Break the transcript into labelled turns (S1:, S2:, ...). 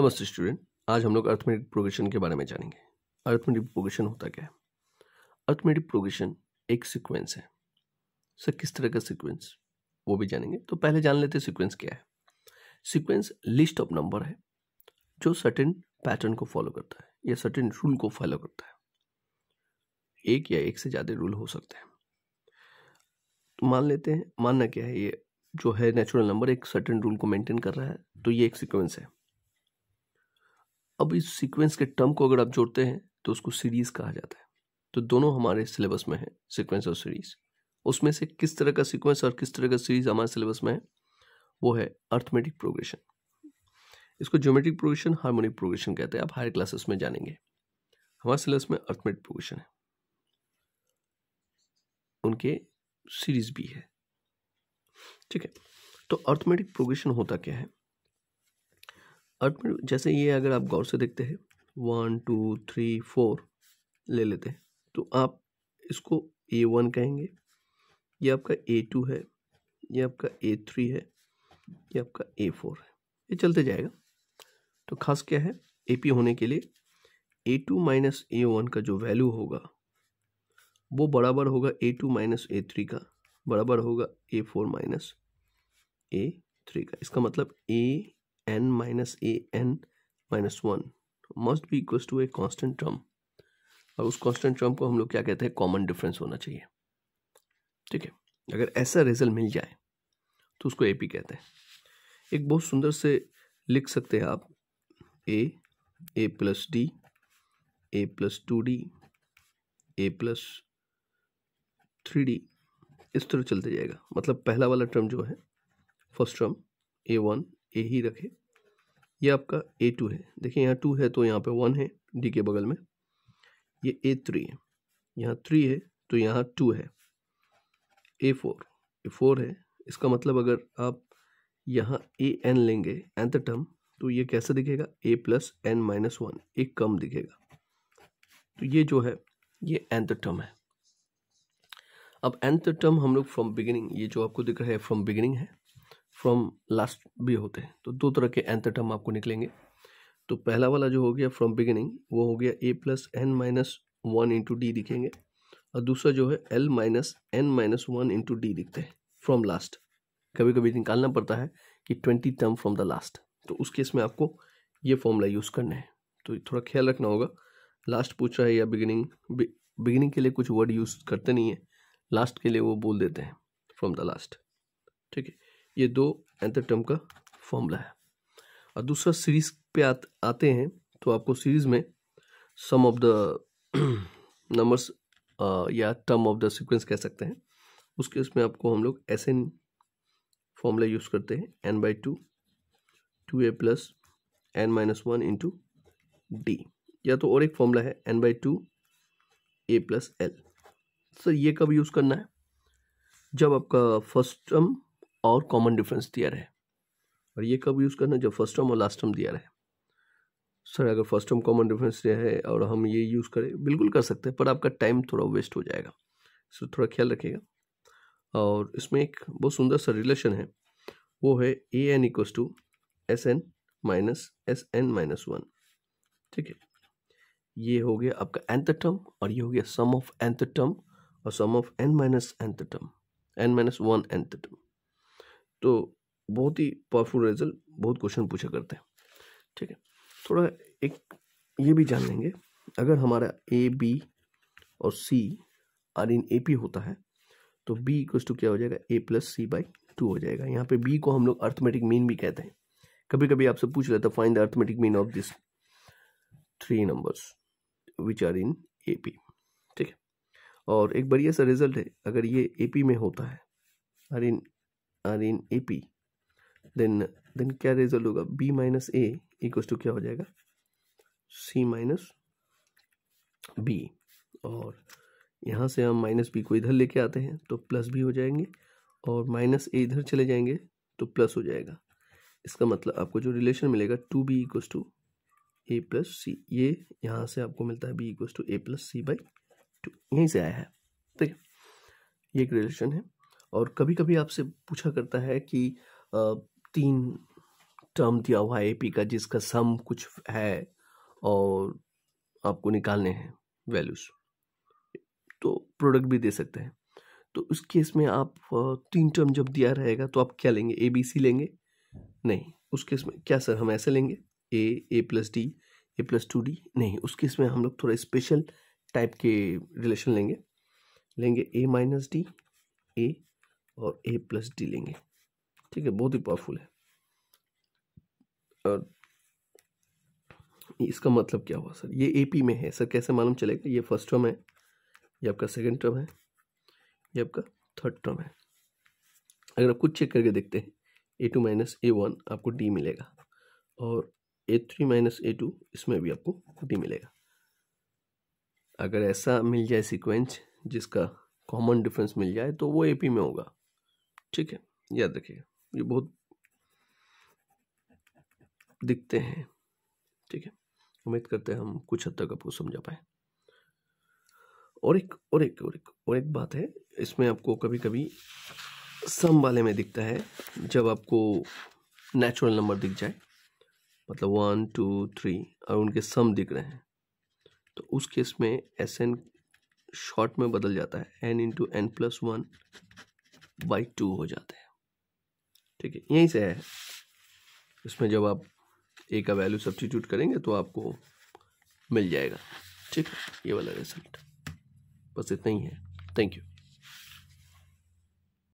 S1: नमस्ते स्टूडेंट आज हम लोग अर्थमेटिक प्रोग्रेशन के बारे में जानेंगे अर्थमेटिक प्रोग्रेशन होता क्या है अर्थमेटिक प्रोग्रेशन एक सीक्वेंस है सर किस तरह का सीक्वेंस वो भी जानेंगे तो पहले जान लेते हैं सीक्वेंस क्या है सीक्वेंस लिस्ट ऑफ नंबर है जो सर्टेन पैटर्न को फॉलो करता है या सर्टेन रूल को फॉलो करता है एक या एक से ज़्यादा रूल हो सकते हैं तो मान लेते हैं मानना क्या है ये जो है नेचुरल नंबर एक सर्टेन रूल को मेंटेन कर रहा है तो ये एक सीक्वेंस है अब इस सीक्वेंस के टर्म को अगर आप जोड़ते हैं तो उसको सीरीज कहा जाता है तो दोनों हमारे सिलेबस में है सीक्वेंस और सीरीज उसमें से किस तरह का सीक्वेंस और किस तरह का सीरीज हमारे सिलेबस में है वो है अर्थमेटिक प्रोग्रेशन इसको ज्योमेट्रिक प्रोग्रेशन हार्मोनिक प्रोग्रेशन कहते हैं आप हायर क्लासेस में जानेंगे हमारे सिलेबस में अर्थमेटिक प्रोग्रेशन है उनके सीरीज भी है ठीक है तो अर्थमेटिक प्रोग्रेशन होता क्या है आठ मिनट जैसे ये अगर आप गौर से देखते हैं वन टू थ्री फोर ले लेते हैं तो आप इसको ए वन कहेंगे ये आपका ए टू है ये आपका ए थ्री है ये आपका ए फोर है ये चलते जाएगा तो खास क्या है ए पी होने के लिए a two minus A one का जो वैल्यू होगा वो बराबर होगा a two minus a three का बराबर होगा a four minus a three का इसका मतलब a n minus a n minus one must भी equals to a constant term और उस कॉन्स्टेंट टर्म को हम लोग क्या कहते हैं कॉमन डिफरेंस होना चाहिए ठीक है अगर ऐसा रिजल्ट मिल जाए तो उसको ए पी कहते हैं एक बहुत सुंदर से लिख सकते हैं आप a A plus D A plus two d A plus three d इस तरह चलते जाएगा मतलब पहला वाला टर्म जो है first term a one a ही रखें ये आपका ए टू है देखिए यहाँ टू है तो यहाँ पे वन है डी के बगल में ये ए थ्री है यहाँ थ्री है तो यहाँ टू है ए फोर ए फोर है इसका मतलब अगर आप यहाँ ए एन लेंगे एंथ टर्म तो ये कैसा दिखेगा a plus n minus one एक कम दिखेगा तो ये जो है ये एंथ टर्म है अब एंथ टर्म हम लोग फ्रॉम बिगिनिंग ये जो आपको दिख रहा है फ्रॉम बिगिनिंग है फ्रॉम लास्ट भी होते हैं तो दो तरह के एंथ टर्म आपको निकलेंगे तो पहला वाला जो हो गया फ्रॉम बिगिनिंग वो हो गया a plus n minus one into d दिखेंगे और दूसरा जो है l minus n minus one into d दिखते हैं फ्रॉम लास्ट कभी कभी निकालना पड़ता है कि twenty term from the last तो उस केस में आपको ये फॉर्मूला यूज़ करना है तो थोड़ा ख्याल रखना होगा लास्ट पूछ रहा है या बिगिनिंग बिगिनिंग के लिए कुछ वर्ड यूज़ करते नहीं है लास्ट के लिए वो बोल देते हैं फ्रॉम द लास्ट ठीक है ये दो एंथर टर्म का फॉर्मूला है और दूसरा सीरीज पे आ, आते हैं तो आपको सीरीज में सम ऑफ द नंबर्स या टर्म ऑफ द सीक्वेंस कह सकते हैं उसके उसमें आपको हम लोग एस एन फॉर्मूला यूज़ करते हैं n by two two A plus n minus one into d या तो और एक फॉर्मूला है n by two A plus l sir ये कब यूज़ करना है जब आपका फर्स्ट टर्म और कॉमन डिफरेंस दिया है और ये कब यूज़ करना जब फर्स्ट टर्म और लास्ट टर्म दिया है सर अगर फर्स्ट टर्म कॉमन डिफरेंस दिया है और हम ये यूज़ करें बिल्कुल कर सकते हैं पर आपका टाइम थोड़ा वेस्ट हो जाएगा सो थोड़ा ख्याल रखिएगा और इसमें एक बहुत सुंदर सा रिलेशन है वो है a n equals to s n minus s n minus one ठीक है ये हो गया आपका एंथ टर्म और ये हो गया सम ऑफ एंथ टर्म और sum of n minus nth term n minus one nth term तो बहुत ही पावरफुल रिजल्ट बहुत क्वेश्चन पूछा करते हैं ठीक है थोड़ा एक ये भी जान लेंगे अगर हमारा ए बी और C R in a P होता है तो बी इक्वस टू क्या हो जाएगा a plus C by two हो जाएगा यहाँ पे बी को हम लोग अर्थमेटिक मीन भी कहते हैं कभी कभी आपसे पूछ लेता find the arithmetic mean of this three numbers which are in a p ठीक है और एक बढ़िया सा रिजल्ट है अगर ये ए पी में होता है are in are in a p then then क्या रिजल्ट होगा b minus a equal to क्या हो जाएगा सी माइनस बी और यहाँ से हम माइनस बी को इधर लेके आते हैं तो प्लस भी हो जाएंगे और माइनस ए इधर चले जाएंगे तो प्लस हो जाएगा इसका मतलब आपको जो रिलेशन मिलेगा two B equal to A plus C ये यहाँ से आपको मिलता है B equal to A plus C by two यहीं से आया है ठीक है ये एक रिलेशन है और कभी कभी आपसे पूछा करता है कि तीन टर्म दिया हुआ है एपी का जिसका सम कुछ है और आपको निकालने हैं वैल्यूज तो प्रोडक्ट भी दे सकते हैं तो उस केस में आप तीन टर्म जब दिया रहेगा तो आप क्या लेंगे ए बी सी लेंगे नहीं उस केस में क्या सर हम ऐसे लेंगे A A plus D A plus two D नहीं उस केस में हम लोग थोड़ा स्पेशल टाइप के रिलेशन लेंगे लेंगे ए माइनस डी ए और ए प्लस डी लेंगे ठीक है बहुत ही पावरफुल है और इसका मतलब क्या हुआ सर ये एपी में है सर कैसे मालूम चलेगा ये फर्स्ट टर्म है ये आपका सेकंड टर्म है ये आपका थर्ड टर्म है अगर आप कुछ चेक करके देखते हैं A two minus A one आपको डी मिलेगा और A three minus A two इसमें भी आपको डी मिलेगा अगर ऐसा मिल जाए सीक्वेंस जिसका कॉमन डिफरेंस मिल जाए तो वो एपी में होगा ठीक है याद रखिए ये बहुत दिखते हैं ठीक है उम्मीद करते हैं हम कुछ हद तक आपको समझा पाए और एक और एक और एक और एक बात है इसमें आपको कभी कभी सम वाले में दिखता है जब आपको नेचुरल नंबर दिख जाए मतलब वन टू थ्री और उनके सम दिख रहे हैं तो उस केस में एस एन शॉर्ट में बदल जाता है N into N plus one by two हो जाता है ठीक है यहीं से है इसमें जब आप ए का वैल्यू सब्सटीट्यूट करेंगे तो आपको मिल जाएगा ठीक है ये वाला रिजल्ट बस इतना ही है थैंक यू